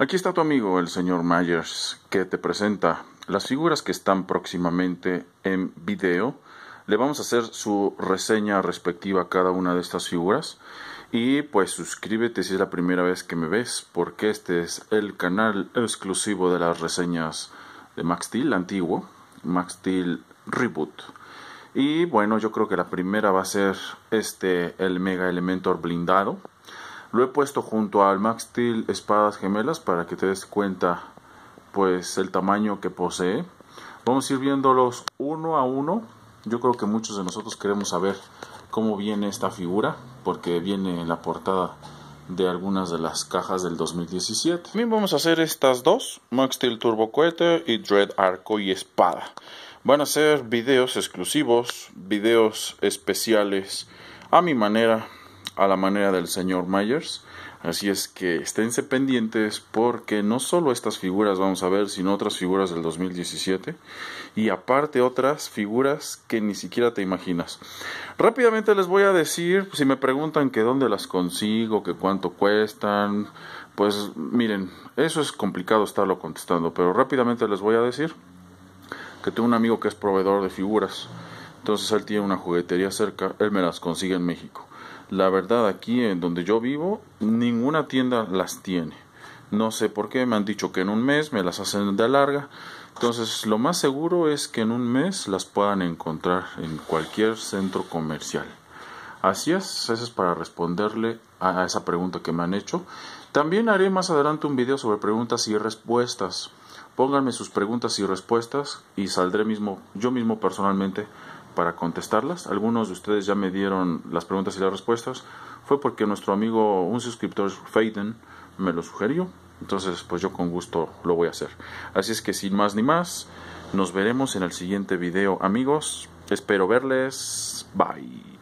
Aquí está tu amigo, el señor Myers, que te presenta las figuras que están próximamente en video. Le vamos a hacer su reseña respectiva a cada una de estas figuras. Y pues suscríbete si es la primera vez que me ves, porque este es el canal exclusivo de las reseñas de Max Steel antiguo, Max Steel Reboot. Y bueno, yo creo que la primera va a ser este, el Mega Elementor blindado. Lo he puesto junto al Max Steel Espadas Gemelas para que te des cuenta pues el tamaño que posee. Vamos a ir viéndolos uno a uno. Yo creo que muchos de nosotros queremos saber cómo viene esta figura porque viene en la portada de algunas de las cajas del 2017. También vamos a hacer estas dos, Max Steel Turbo Cohete y Dread Arco y Espada. Van a ser videos exclusivos, videos especiales a mi manera, a la manera del señor Myers. Así es que esténse pendientes porque no solo estas figuras vamos a ver, sino otras figuras del 2017 y aparte otras figuras que ni siquiera te imaginas. Rápidamente les voy a decir, pues, si me preguntan que dónde las consigo, que cuánto cuestan, pues miren, eso es complicado estarlo contestando, pero rápidamente les voy a decir que tengo un amigo que es proveedor de figuras. Entonces él tiene una juguetería cerca, él me las consigue en México. La verdad, aquí en donde yo vivo, ninguna tienda las tiene. No sé por qué, me han dicho que en un mes me las hacen de larga. Entonces, lo más seguro es que en un mes las puedan encontrar en cualquier centro comercial. Así es, eso es para responderle a esa pregunta que me han hecho. También haré más adelante un video sobre preguntas y respuestas. Pónganme sus preguntas y respuestas y saldré mismo, yo mismo personalmente para contestarlas. Algunos de ustedes ya me dieron las preguntas y las respuestas. Fue porque nuestro amigo, un suscriptor, Faden, me lo sugirió. Entonces, pues yo con gusto lo voy a hacer. Así es que sin más ni más, nos veremos en el siguiente video, amigos. Espero verles. Bye.